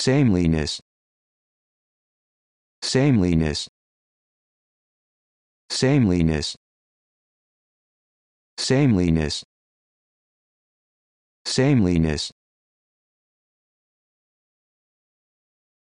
Sameliness. Sameliness. Sameliness. Sameliness. Sameliness.